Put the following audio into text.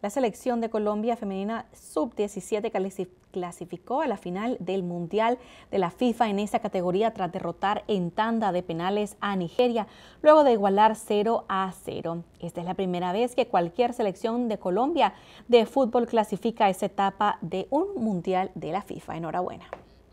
La selección de Colombia femenina sub-17 clasificó a la final del Mundial de la FIFA en esa categoría tras derrotar en tanda de penales a Nigeria, luego de igualar 0 a 0. Esta es la primera vez que cualquier selección de Colombia de fútbol clasifica a esa etapa de un Mundial de la FIFA. Enhorabuena.